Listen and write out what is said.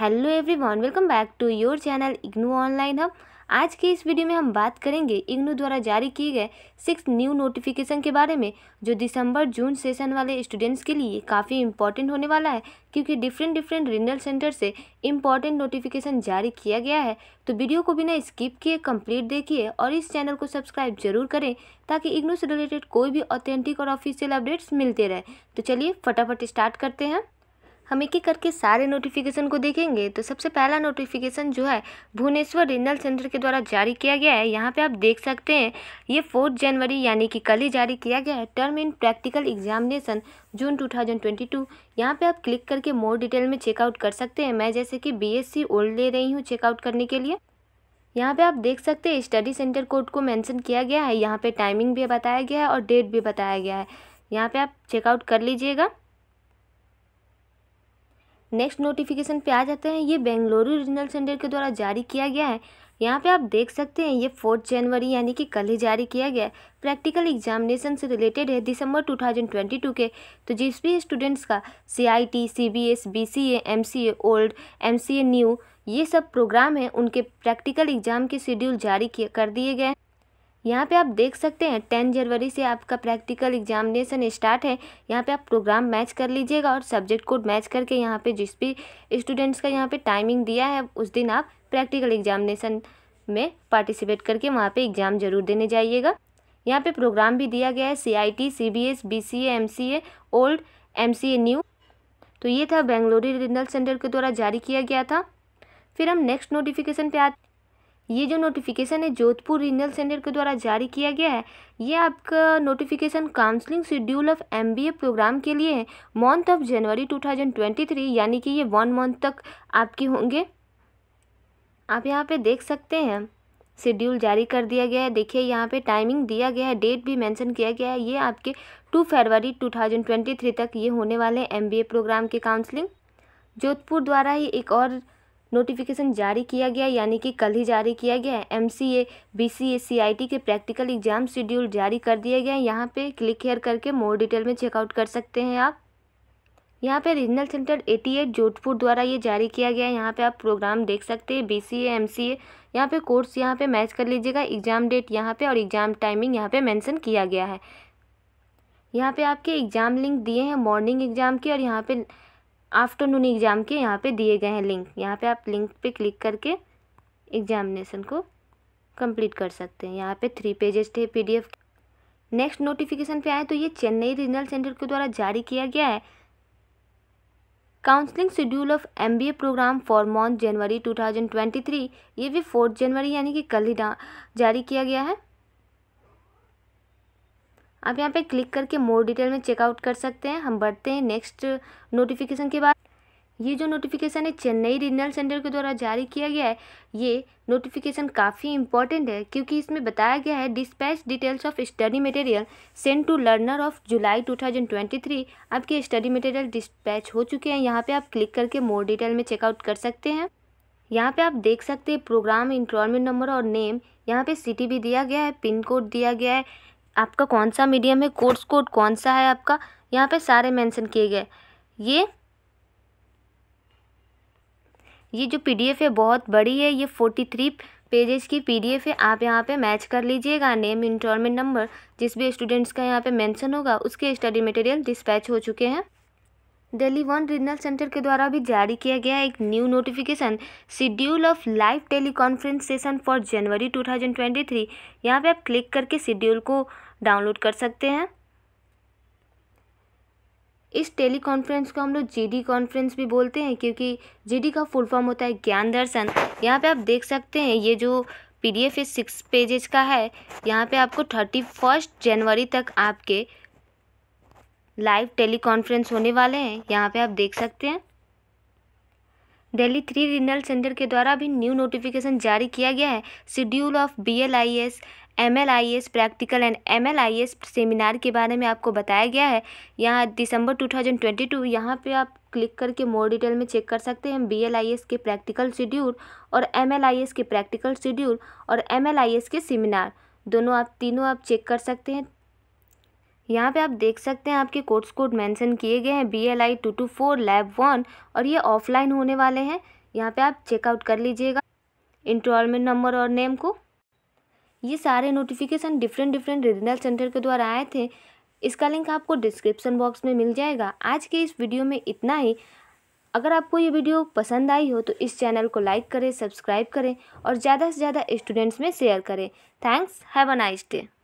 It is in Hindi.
hello everyone welcome back to your channel IGNOU online हम आज के इस वीडियो में हम बात करेंगे इग्नू द्वारा जारी किए गए सिक्स न्यू नोटिफिकेशन के बारे में जो दिसंबर जून सेशन वाले स्टूडेंट्स के लिए काफ़ी इंपॉर्टेंट होने वाला है क्योंकि डिफरेंट डिफरेंट रिनल सेंटर से इम्पॉर्टेंट नोटिफिकेशन जारी किया गया है तो वीडियो को बिना स्किप किए कंप्लीट देखिए और इस चैनल को सब्सक्राइब जरूर करें ताकि इग्नू से रिलेटेड कोई भी ऑथेंटिक और ऑफिशियल अपडेट्स मिलते रहे तो चलिए फटाफट स्टार्ट करते हैं हम एक एक करके सारे नोटिफिकेशन को देखेंगे तो सबसे पहला नोटिफिकेशन जो है भुवनेश्वर रीजनल सेंटर के द्वारा जारी किया गया है यहाँ पे आप देख सकते हैं ये फोर्थ जनवरी यानी कि कल ही जारी किया गया है term end practical examination June 2022 यहाँ पर आप क्लिक करके मोर डिटेल में चेकआउट कर सकते हैं मैं जैसे कि बीएससी ओल्ड ले रही हूँ चेकआउट करने के लिए यहाँ पे आप देख सकते हैं स्टडी सेंटर कोड को मेंशन किया गया है यहाँ पे टाइमिंग भी बताया गया है और डेट भी बताया गया है यहाँ पे आप चेकआउट कर लीजिएगा नेक्स्ट नोटिफिकेशन पे आ जाते हैं ये बेंगलुरु रीजनल सेंटर के द्वारा जारी किया गया है यहाँ पे आप देख सकते हैं ये फोर्थ जनवरी यानी कि कल ही जारी किया गया है प्रैक्टिकल एग्जामिनेशन से रिलेटेड है दिसंबर 2022 के तो जिस भी स्टूडेंट्स का C I T C B S B C A M C A old M C A new ये सब प्रोग्राम है उनके प्रैक्टिकल एग्जाम के शेड्यूल जारी कर दिए गए यहाँ पे आप देख सकते हैं टेन जनवरी से आपका प्रैक्टिकल एग्जामिनेशन स्टार्ट है यहाँ पे आप प्रोग्राम मैच कर लीजिएगा और सब्जेक्ट कोड मैच करके यहाँ पे जिस भी स्टूडेंट्स का यहाँ पे टाइमिंग दिया है उस दिन आप प्रैक्टिकल एग्जामिनेशन में पार्टिसिपेट करके वहाँ पे एग्ज़ाम जरूर देने जाइएगा यहाँ पर प्रोग्राम भी दिया गया है C I T C B S B C M C A old M C A new तो ये था बेंगलोरी रीजनल सेंटर के द्वारा जारी किया गया था फिर हम नेक्स्ट नोटिफिकेशन पे आते ये जो नोटिफिकेशन है जोधपुर रीजनल सेंटर के द्वारा जारी किया गया है ये आपका notification counselling schedule of MBA programme के लिए है मंथ ऑफ जनवरी 2023 यानी कि ये वन मंथ तक आपके होंगे आप यहाँ पे देख सकते हैं शेड्यूल जारी कर दिया गया है देखिए यहाँ पे टाइमिंग दिया गया है डेट भी मेंशन किया गया है ये आपके टू फरवरी 2023 तक ये होने वाले एमबीए प्रोग्राम के काउंसलिंग जोधपुर द्वारा ही एक और नोटिफिकेशन जारी किया गया यानी कि कल ही जारी किया गया है M C A B C A C I T के प्रैक्टिकल एग्जाम शेड्यूल जारी कर दिया गया है यहाँ पे क्लिक हेयर करके मोर डिटेल में चेकआउट कर सकते हैं आप यहाँ पे रीजनल सेंटर 88 जोधपुर द्वारा ये जारी किया गया है यहाँ पे आप प्रोग्राम देख सकते हैं B C A M C ए यहाँ पे कोर्स यहाँ पे मैच कर लीजिएगा एग्ज़ाम डेट यहाँ पे और एग्ज़ाम टाइमिंग यहाँ पे मेंशन किया गया है यहाँ पे आपके एग्ज़ाम लिंक दिए हैं मॉर्निंग एग्ज़ाम के और यहाँ पे आफ्टरनून एग्ज़ाम के यहाँ पे दिए गए हैं लिंक यहाँ पे आप लिंक पे क्लिक करके एग्जामिनेशन को कंप्लीट कर सकते हैं यहाँ पे थ्री पेजेस थे पीडीएफ नेक्स्ट नोटिफिकेशन पे आए तो ये चेन्नई रीजनल सेंटर के द्वारा जारी किया गया है counselling schedule of M B A programme for month January two thousand twenty three ये भी फोर्थ जनवरी यानी कि कल ही जारी किया गया है आप यहाँ पे क्लिक करके मोर डिटेल में चेकआउट कर सकते हैं हम बढ़ते हैं नेक्स्ट नोटिफिकेशन के बाद ये जो नोटिफिकेशन है चेन्नई रीजनल सेंटर के द्वारा जारी किया गया है ये नोटिफिकेशन काफ़ी इंपॉर्टेंट है क्योंकि इसमें बताया गया है dispatch details of study material send to learner of July 2023 आपके स्टडी मटेरियल डिस्पैच हो चुके हैं यहाँ पे आप क्लिक करके मोर डिटेल में चेकआउट कर सकते हैं यहाँ पर आप देख सकते हैं प्रोग्राम इनरोलमेंट नंबर और नेम यहाँ पर सिटी भी दिया गया है पिन कोड दिया गया है आपका कौन सा मीडियम है कोर्स कोड कौन सा है आपका यहाँ पे सारे मेंशन किए गए ये ये जो पीडीएफ है बहुत बड़ी है ये फोर्टी थ्री पेजेस की पीडीएफ है आप यहाँ पे मैच कर लीजिएगा नेम इंटॉलमेंट नंबर जिस भी स्टूडेंट्स का यहाँ पे मेंशन होगा उसके स्टडी मटेरियल डिस्पैच हो चुके हैं दिल्ली वन रीजनल सेंटर के द्वारा भी जारी किया गया एक new notification schedule of live teleconference session for January two thousand twenty three यहाँ पे आप क्लिक करके शेड्यूल को डाउनलोड कर सकते हैं इस टेली कॉन्फ्रेंस को हम लोग जीडी कॉन्फ्रेंस भी बोलते हैं क्योंकि जीडी का फुल फॉर्म होता है ज्ञान दर्शन यहाँ पे आप देख सकते हैं ये जो पीडीएफ डी सिक्स पेजेस का है यहाँ पे आपको थर्टी फर्स्ट जनवरी तक आपके लाइव टेली कॉन्फ्रेंस होने वाले हैं यहाँ पे आप देख सकते हैं दिल्ली थ्री रीजनल सेंटर के द्वारा भी न्यू नोटिफिकेशन जारी किया गया है schedule of B L I S M L I S practical and M L I S seminar के बारे में आपको बताया गया है यहाँ December two thousand twenty two यहाँ पर आप क्लिक करके मोर डिटेल में चेक कर सकते हैं बी एल आई एस के प्रैक्टिकल शेड्यूल और एम एल आई एस के प्रैक्टिकल शेड्यूल और एम एल आई एस के सेमिनार दोनों आप तीनों आप चेक कर सकते हैं यहाँ पे आप देख सकते हैं आपके कोर्स कोड मेंशन किए गए हैं B L I two two four lab one और ये ऑफलाइन होने वाले हैं यहाँ पे आप चेकआउट कर लीजिएगा इंटॉलमेंट नंबर और नेम को ये सारे notification different different regional centre के द्वारा आए थे इसका लिंक आपको डिस्क्रिप्शन बॉक्स में मिल जाएगा आज के इस वीडियो में इतना ही अगर आपको ये वीडियो पसंद आई हो तो इस चैनल को लाइक करें सब्सक्राइब करें और ज़्यादा से ज़्यादा स्टूडेंट्स में शेयर करें thanks have a nice day